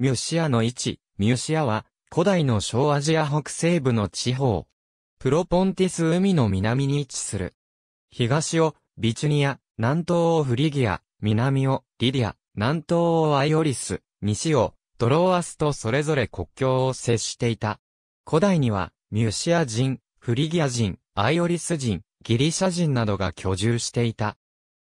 ミュシアの位置、ミュシアは、古代の小アジア北西部の地方。プロポンティス海の南に位置する。東を、ビチュニア、南東をフリギア、南を、リディア、南東をアイオリス、西を、ドローアスとそれぞれ国境を接していた。古代には、ミュシア人、フリギア人、アイオリス人、ギリシャ人などが居住していた。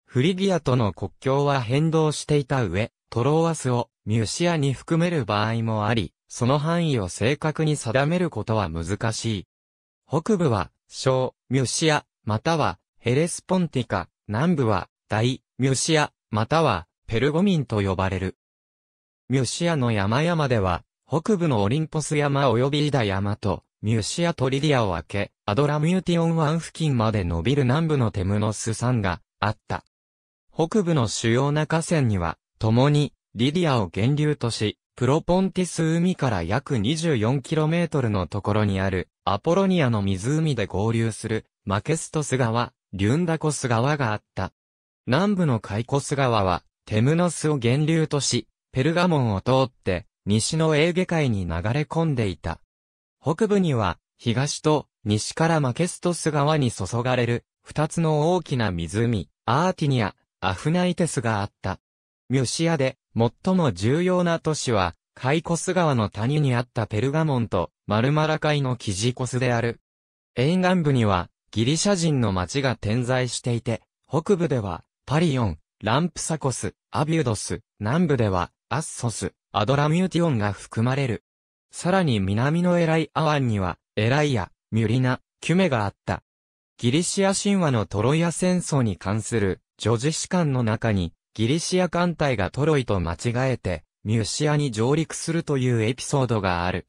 フリギアとの国境は変動していた上、トローアスをミュシアに含める場合もあり、その範囲を正確に定めることは難しい。北部は、小、ミュシア、または、ヘレスポンティカ、南部は、大、ミュシア、または、ペルゴミンと呼ばれる。ミュシアの山々では、北部のオリンポス山及びイダ山と、ミュシアトリディアを分け、アドラミューティオン湾付近まで伸びる南部のテムノス山があった。北部の主要な河川には、共にリディアを源流とし、プロポンティス海から約 24km のところにある、アポロニアの湖で合流する、マケストス川、リュンダコス川があった。南部のカイコス川は、テムノスを源流とし、ペルガモンを通って、西のエーゲ海に流れ込んでいた。北部には、東と西からマケストス川に注がれる、二つの大きな湖、アーティニア、アフナイテスがあった。ミュシアで、最も重要な都市は、カイコス川の谷にあったペルガモンと、マルマラ海のキジコスである。沿岸部には、ギリシャ人の町が点在していて、北部では、パリオン、ランプサコス、アビュドス、南部では、アッソス、アドラミューティオンが含まれる。さらに南のエライア湾には、エライア、ミュリナ、キュメがあった。ギリシア神話のトロイア戦争に関する、ジシカンの中に、ギリシア艦隊がトロイと間違えて、ミューシアに上陸するというエピソードがある。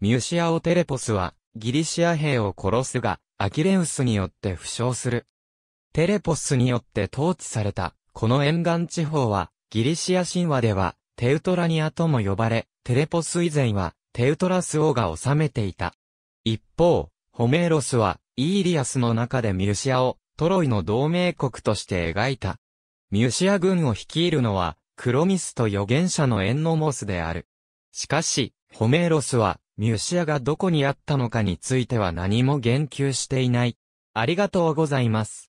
ミューシアをテレポスは、ギリシア兵を殺すが、アキレウスによって負傷する。テレポスによって統治された、この沿岸地方は、ギリシア神話では、テウトラニアとも呼ばれ、テレポス以前は、テウトラス王が治めていた。一方、ホメーロスは、イーリアスの中でミューシアを、トロイの同盟国として描いた。ミュシア軍を率いるのは、クロミスと預言者のエンノモスである。しかし、ホメーロスは、ミュシアがどこにあったのかについては何も言及していない。ありがとうございます。